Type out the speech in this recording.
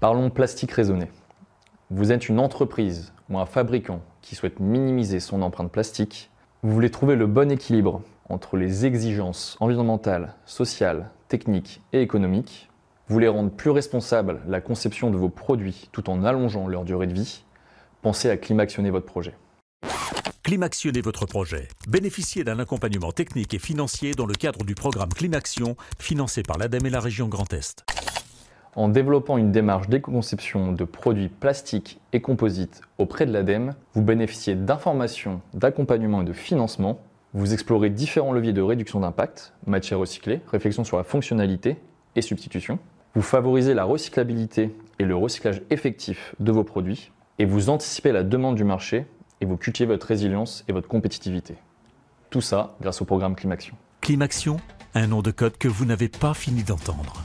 Parlons plastique raisonné. Vous êtes une entreprise ou un fabricant qui souhaite minimiser son empreinte plastique. Vous voulez trouver le bon équilibre entre les exigences environnementales, sociales, techniques et économiques. Vous voulez rendre plus responsable la conception de vos produits tout en allongeant leur durée de vie. Pensez à climactionner votre projet. Climactionner votre projet. Bénéficiez d'un accompagnement technique et financier dans le cadre du programme Climaction financé par l'ADEME et la région Grand Est. En développant une démarche d'éco-conception de produits plastiques et composites auprès de l'ADEME, vous bénéficiez d'informations, d'accompagnement et de financement. Vous explorez différents leviers de réduction d'impact, matières recyclées, réflexion sur la fonctionnalité et substitution. Vous favorisez la recyclabilité et le recyclage effectif de vos produits. Et vous anticipez la demande du marché et vous cultivez votre résilience et votre compétitivité. Tout ça grâce au programme Climaction. Climaction, un nom de code que vous n'avez pas fini d'entendre.